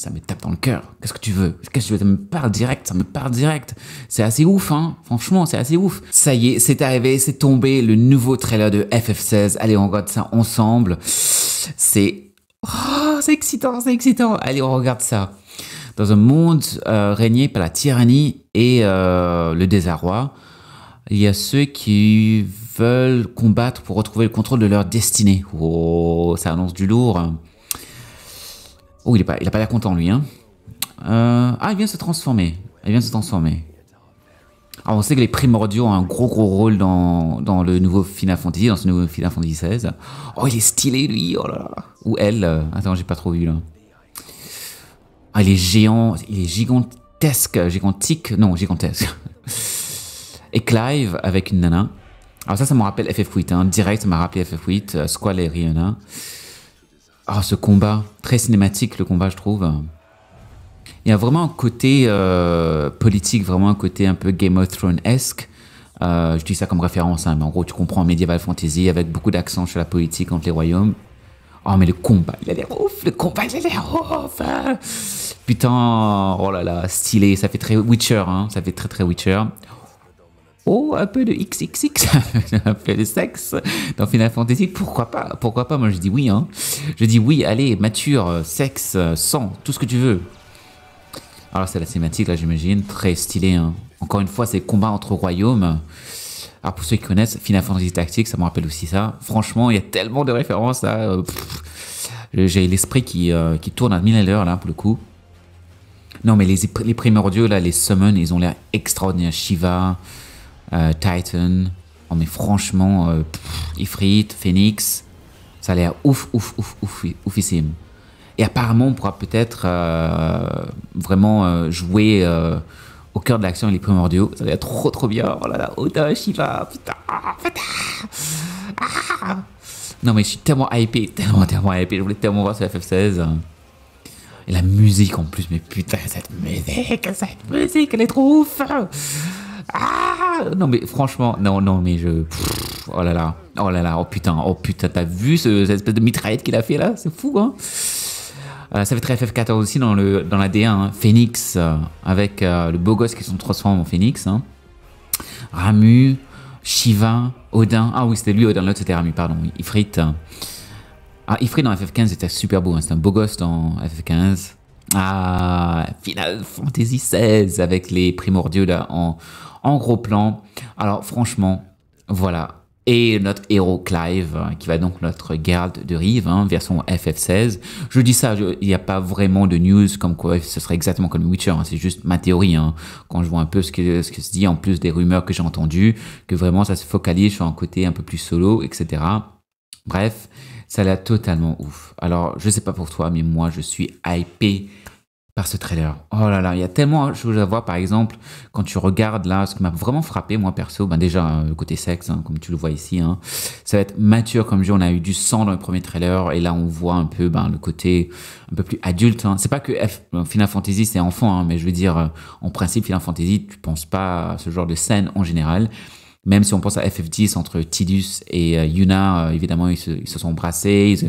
ça me tape dans le cœur. Qu'est-ce que tu veux Qu'est-ce que tu veux Ça me parle direct, ça me parle direct. C'est assez ouf, hein Franchement, c'est assez ouf. Ça y est, c'est arrivé, c'est tombé, le nouveau trailer de FF16. Allez, on regarde ça ensemble. C'est... Oh, c'est excitant, c'est excitant. Allez, on regarde ça. Dans un monde euh, régné par la tyrannie et euh, le désarroi, il y a ceux qui veulent combattre pour retrouver le contrôle de leur destinée. Oh, ça annonce du lourd. Hein. Oh, il n'a pas, a pas l'air content, lui. Hein. Euh, ah, il vient se transformer. Il vient se transformer. Alors, ah, on sait que les primordiaux ont un gros, gros rôle dans, dans le nouveau Final Fantasy, dans ce nouveau Final Fantasy XVI. Oh, il est stylé, lui. Oh là Ou elle. Euh, attends, j'ai pas trop vu, là. Ah, il est géant. Il est gigantesque. Gigantique. Non, gigantesque. Et Clive avec une nana. Alors ça, ça me rappelle FF8. Hein. Direct, ça m'a rappelé FF8. Euh, Squall et Rihanna. Ah, ce combat, très cinématique le combat, je trouve. Il y a vraiment un côté euh, politique, vraiment un côté un peu Game of Thrones-esque. Euh, je dis ça comme référence, hein, mais en gros, tu comprends Medieval Fantasy avec beaucoup d'accent sur la politique entre les royaumes. Oh, mais le combat, il a ouf, le combat, il est ouf. Hein. Putain, oh là là, stylé, ça fait très Witcher, hein, ça fait très très Witcher. Oh, un peu de XXX, un peu de sexe dans Final Fantasy, pourquoi pas Pourquoi pas Moi je dis oui, hein. Je dis oui, allez, mature, euh, sexe, euh, sang, tout ce que tu veux. Alors c'est la cinématique là, j'imagine, très stylé, hein. Encore une fois, c'est combat entre royaumes. Alors pour ceux qui connaissent Final Fantasy Tactics, ça me rappelle aussi ça. Franchement, il y a tellement de références là. Euh, j'ai l'esprit qui, qui tourne à 1000 à l'heure là pour le coup. Non mais les, les primordiaux là, les summons, ils ont l'air extraordinaires. Shiva, euh, Titan. on oh, mais franchement, euh, Ifrit, Phoenix, ça a l'air ouf, ouf, ouf, ouf, oufissime. Et apparemment, on pourra peut-être euh, vraiment jouer au cœur de l'action les primordiaux. Ça a l'air trop trop bien. Oh là là, Oda, Shiva, putain, ah, putain. Ah. Non mais je suis tellement hypé, tellement tellement hypé. Je voulais tellement voir ce FF16. Et la musique en plus, mais putain, cette musique, cette musique, elle est trop ouf. Ah. Non, mais franchement, non, non, mais je. oh là là, oh là là, oh putain, oh putain, t'as vu ce, cette espèce de mitraillette qu'il a fait là C'est fou, hein euh, ça fait très FF14 aussi dans, le, dans la D1, hein. Phoenix, euh, avec euh, le beau gosse qui se transforme en Phoenix. Hein. Ramu, Shiva, Odin. Ah oui, c'était lui, Odin, l'autre c'était Ramu, pardon, Ifrit. Hein. Ah, Ifrit dans FF15 était super beau, c'était un beau gosse dans FF15. Ah, Final Fantasy 16 avec les primordiaux là en, en gros plan. Alors franchement, voilà. Et notre héros Clive, hein, qui va donc notre garde de Rive, hein, version FF16. Je dis ça, il n'y a pas vraiment de news comme quoi ce serait exactement comme Witcher, hein. c'est juste ma théorie. quand je vois un peu ce que, se dit, en plus des rumeurs que j'ai entendues, que vraiment ça se focalise sur un côté un peu plus solo, etc. Bref, ça l'a totalement ouf. Alors, je sais pas pour toi, mais moi, je suis hypé ce trailer. Oh là là, il y a tellement de choses à voir. Par exemple, quand tu regardes là, ce qui m'a vraiment frappé, moi perso, ben déjà euh, le côté sexe, hein, comme tu le vois ici, hein, ça va être mature comme jeu. On a eu du sang dans le premier trailer et là on voit un peu ben, le côté un peu plus adulte. Hein. C'est pas que F euh, Final Fantasy c'est enfant, mais je veux dire euh, en principe Final Fantasy, tu penses pas à ce genre de scène en général. Même si on pense à FF10 entre Tidus et euh, Yuna, euh, évidemment, ils se, sont embrassés, euh,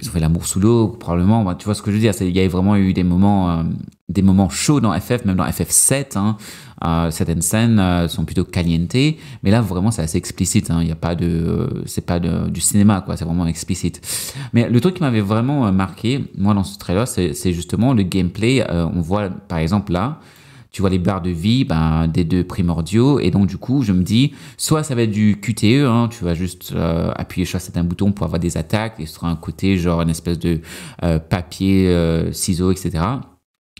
ils, ont fait l'amour sous l'eau, probablement. Bah, tu vois ce que je veux dire Il y a vraiment eu des moments, des moments chauds dans FF, même dans FF7. Hein. certaines scènes sont plutôt caliente, mais là, vraiment, c'est assez explicite. Hein. il n'y a pas de, c'est pas du cinéma, quoi. C'est vraiment explicite. Mais le truc qui m'avait vraiment marqué, moi, dans ce trailer, c'est justement le gameplay. on voit, par exemple, là, tu vois les barres de vie ben, des deux primordiaux. Et donc, du coup, je me dis, soit ça va être du QTE, hein, tu vas juste euh, appuyer sur un bouton pour avoir des attaques, et ce sera un côté genre une espèce de euh, papier, euh, ciseaux, etc.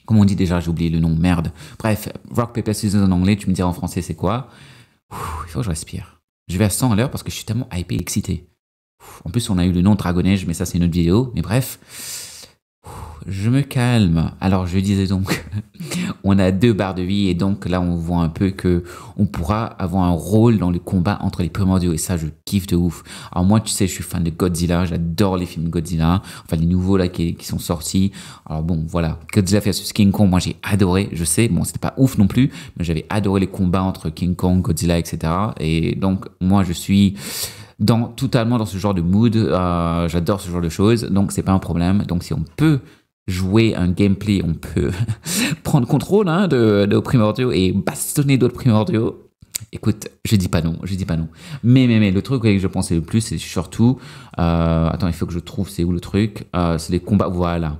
Comme on dit déjà, j'ai oublié le nom, merde. Bref, rock, paper, Scissors en anglais, tu me diras en français c'est quoi. il faut que je respire. Je vais à 100 à l'heure parce que je suis tellement hypé excité. En plus, on a eu le nom Dragon mais ça, c'est une autre vidéo. Mais bref, je me calme. Alors je disais donc, on a deux barres de vie et donc là on voit un peu que on pourra avoir un rôle dans le combat entre les primordiaux et ça je kiffe de ouf. Alors moi tu sais je suis fan de Godzilla, j'adore les films Godzilla, enfin les nouveaux là qui, sont sortis. Alors bon voilà, Godzilla vs King Kong, moi j'ai adoré, je sais, bon c'était pas ouf non plus, mais j'avais adoré les combats entre King Kong, Godzilla, etc. Et donc moi je suis totalement dans ce genre de mood. Euh, j'adore ce genre de choses, donc c'est pas un problème. Donc si on peut jouer un gameplay, on peut prendre contrôle hein, de, de primordiaux et bastonner d'autres primordiaux. Écoute, je dis pas non, je dis pas non. Mais, mais, mais, le truc que je pensais le plus, c'est surtout. Euh, attends, il faut que je trouve c'est où le truc. Euh, c'est les combats. Voilà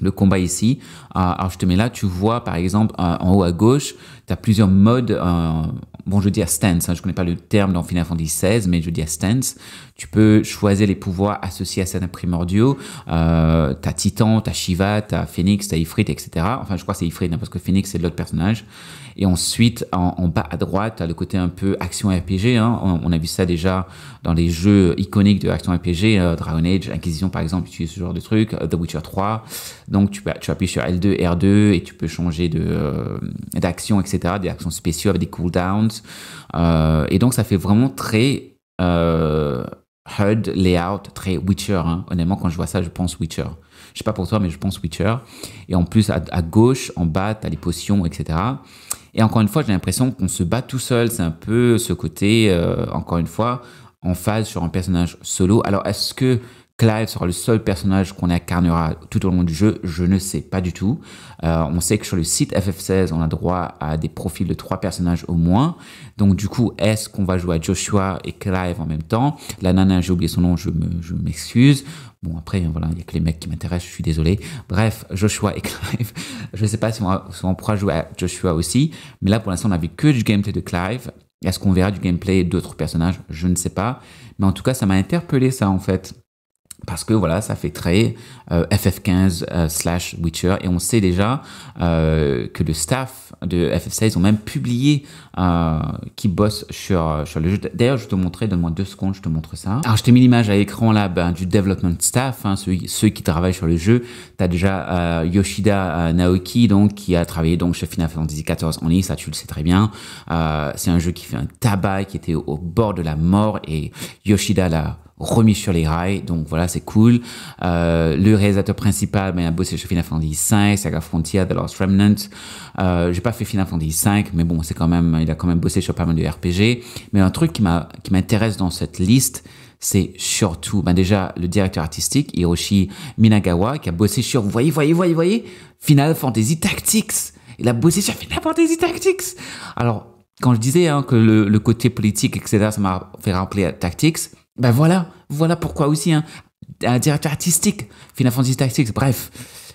le combat ici. alors je te mets là, tu vois par exemple euh, en haut à gauche, tu as plusieurs modes. Euh, bon, je dis à stance, hein, je ne connais pas le terme dans Final Fantasy XVI, mais je dis à stance. Tu peux choisir les pouvoirs associés à certains primordiaux. Euh, tu as Titan, tu as Shiva, tu as Phoenix, tu as Ifrit, etc. Enfin, je crois que c'est Ifrit, hein, parce que Phoenix, c'est l'autre personnage. Et ensuite, en, bas à droite, tu as le côté un peu action RPG. Hein. On, a vu ça déjà dans les jeux iconiques de action RPG, euh, Dragon Age, Inquisition par exemple, utilise ce genre de truc, The Witcher 3. Donc tu, tu appuies sur L2, R2 et tu peux changer euh, d'action, etc., des actions spéciaux avec des cooldowns. Euh, et donc ça fait vraiment très euh, HUD, layout, très Witcher. Hein. Honnêtement, quand je vois ça, je pense Witcher. Je sais pas pour toi, mais je pense Witcher. Et en plus, à, à gauche, en bas, tu as les potions, etc. Et encore une fois, j'ai l'impression qu'on se bat tout seul. C'est un peu ce côté, euh, encore une fois, en phase sur un personnage solo. Alors, est-ce que Clive sera le seul personnage qu'on incarnera tout au long du jeu, je ne sais pas du tout. Euh, on sait que sur le site FF16, on a droit à des profils de trois personnages au moins. Donc du coup, est-ce qu'on va jouer à Joshua et Clive en même temps La nana, j'ai oublié son nom, je m'excuse. bon, après, voilà, il n'y a que les mecs qui m'intéressent, je suis désolé. Bref, Joshua et Clive, je ne sais pas si on, pourra jouer à Joshua aussi. Mais là, pour l'instant, on n'a vu que du gameplay de Clive. Est-ce qu'on verra du gameplay d'autres personnages Je ne sais pas. Mais en tout cas, ça m'a interpellé ça en fait parce que voilà, ça fait très euh, FF15 euh, slash Witcher et on sait déjà euh, que le staff de FF16 ont même publié qui bosse sur, sur le jeu. D'ailleurs, je te montrais, donne-moi deux secondes, je te montre ça. Alors, je t'ai mis l'image à l'écran là ben, du development staff, hein, ceux, ceux, qui travaillent sur le jeu. Tu as déjà Yoshida Naoki donc qui a travaillé donc chez Final Fantasy XIV en ligne, ça tu le sais très bien. C'est un jeu qui fait un tabac, qui était au, au bord de la mort et Yoshida l'a remis sur les rails. Donc voilà, c'est cool. Euh, le réalisateur principal ben, a bossé sur Final Fantasy V, Saga Frontier, The Lost Remnant. Euh, j'ai pas fait Final Fantasy V, mais bon, c'est quand même, il a quand même bossé sur pas mal de RPG. Mais un truc qui m'a, qui m'intéresse dans cette liste, c'est surtout, ben déjà, le directeur artistique, Hiroshi Minagawa, qui a bossé sur, vous voyez, voyez, voyez, voyez, Final Fantasy Tactics. Il a bossé sur Final Fantasy Tactics. Alors, quand je disais hein, que le, côté politique, etc., ça m'a fait rappeler à Tactics, ben voilà, voilà pourquoi aussi hein. un directeur artistique, Final Fantasy Tactics, bref,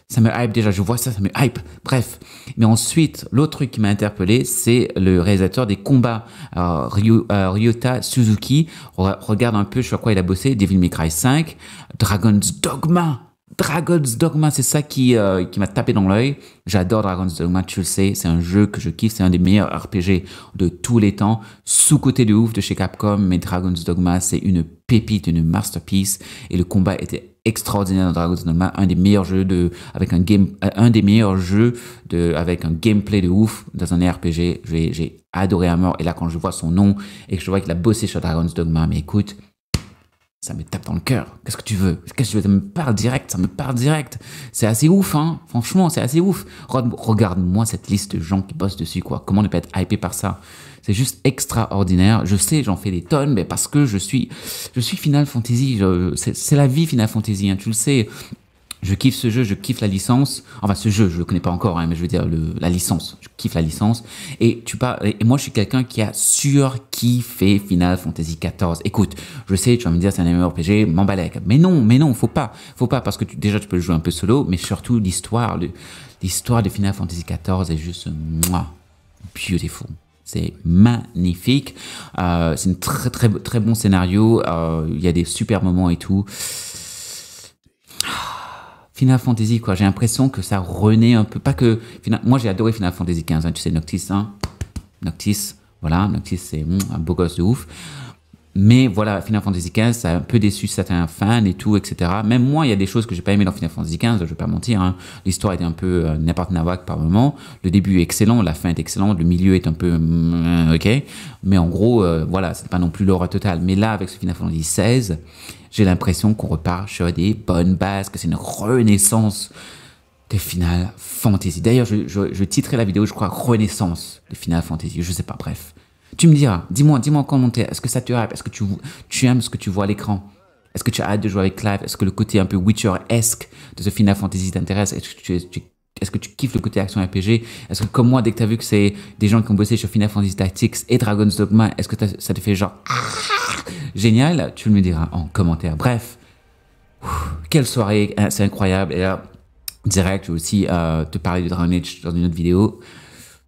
ça me hype déjà, je vois ça, ça me hype, bref. Mais ensuite, l'autre truc qui m'a interpellé, c'est le réalisateur des combats, euh, Ryota Suzuki. regarde un peu sur quoi il a bossé, Devil May Cry 5, Dragon's Dogma, Dragon's Dogma, c'est ça qui, euh, qui m'a tapé dans l'œil. J'adore Dragon's Dogma, tu le sais, c'est un jeu que je kiffe, c'est un des meilleurs RPG de tous les temps, sous-côté de ouf de chez Capcom, mais Dragon's Dogma, c'est une pépite, une masterpiece, et le combat était extraordinaire dans Dragon's Dogma, un des meilleurs jeux de, avec un game, euh, un des meilleurs jeux de, avec un gameplay de ouf dans un RPG. J'ai adoré à mort, et là, quand je vois son nom, et que je vois qu'il a bossé sur Dragon's Dogma, mais écoute, ça me tape dans le cœur. Qu'est-ce que tu veux Qu'est-ce que tu veux Ça me parle direct, ça me parle direct. C'est assez ouf, hein Franchement, c'est assez ouf. Regarde-moi cette liste de gens qui bossent dessus, quoi. Comment ne pas être hypé par ça C'est juste extraordinaire. Je sais, j'en fais des tonnes, mais parce que je suis, je suis Final Fantasy. C'est la vie Final Fantasy, hein. tu le sais je kiffe ce jeu, je kiffe la licence. Enfin, ce jeu, je le connais pas encore, hein, mais je veux dire la licence. Je kiffe la licence. Et tu Et moi, je suis quelqu'un qui a surkiffé Final Fantasy XIV. Écoute, je sais, tu vas me dire c'est un MMORPG, m'emballe avec. Mais non, mais non, faut pas, faut pas, parce que tu, déjà tu peux le jouer un peu solo, mais surtout l'histoire, l'histoire de Final Fantasy XIV est juste moi, beautiful. C'est magnifique. Euh, c'est un très très très bon scénario. Euh, il y a des super moments et tout. Final Fantasy, quoi. J'ai l'impression que ça renaît un peu. Pas que. Final... Moi, j'ai adoré Final Fantasy 15. Hein. tu sais, Noctis, hein. Noctis, voilà. Noctis, c'est hmm, un beau gosse de ouf. Mais voilà, Final Fantasy XV, ça a un peu déçu certains fans et tout, etc. Même moi, il y a des choses que j'ai pas aimé dans Final Fantasy XV, je vais pas mentir. Hein. L'histoire était un peu euh, n'importe quoi par moment. Le début est excellent, la fin est excellente, le milieu est un peu mm, ok. Mais en gros, voilà, euh, voilà, c'est pas non plus l'aura totale. Mais là, avec ce Final Fantasy XVI, j'ai l'impression qu'on repart sur des bonnes bases, que c'est une renaissance des Final Fantasy. D'ailleurs, je, je, titrerai la vidéo, je crois, Renaissance des Final Fantasy. Je sais pas, bref. Tu me diras, ah, dis-moi, dis-moi en commentaire, est-ce que ça te rappe Est-ce que tu, tu aimes ce que tu vois à l'écran Est-ce que tu as hâte de jouer avec Clive Est-ce que le côté un peu Witcher-esque de ce Final Fantasy t'intéresse Est-ce que tu, est que tu kiffes le côté action RPG Est-ce que comme moi, dès que tu as vu que c'est des gens qui ont bossé sur Final Fantasy Tactics et Dragon's Dogma, est-ce que ça te fait genre ah, génial Tu me diras en commentaire. Bref, quelle soirée, hein, c'est incroyable. Et là, direct, je vais aussi euh, te parler de Dragon Age dans une autre vidéo.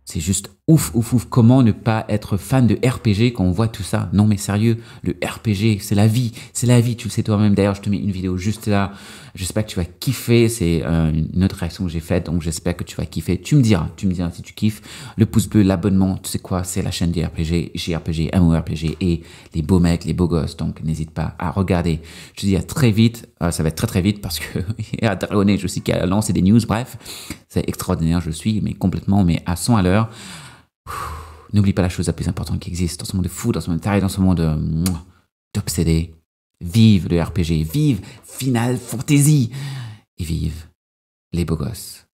C'est juste ouf, ouf, ouf, comment ne pas être fan de RPG quand on voit tout ça Non mais sérieux, le RPG, c'est la vie, c'est la vie, tu le sais toi-même. D'ailleurs, je te mets une vidéo juste là, j'espère que tu vas kiffer, c'est euh, une autre réaction que j'ai faite, donc j'espère que tu vas kiffer. Tu me diras, tu me diras si tu kiffes. Le pouce bleu, l'abonnement, tu sais quoi, c'est la chaîne des RPG, JRPG, MORPG et les beaux mecs, les beaux gosses, donc n'hésite pas à regarder. Je te dis à très vite, euh, ça va être très très vite parce que à y je sais aussi qui a lancé des news, bref, c'est extraordinaire, je suis mais complètement, mais à 100 à l'heure. N'oublie pas la chose la plus importante qui existe dans ce monde de fou, dans ce monde de taré, dans ce monde euh, d'obsédé. Vive le RPG, vive Final Fantasy et vive les beaux gosses.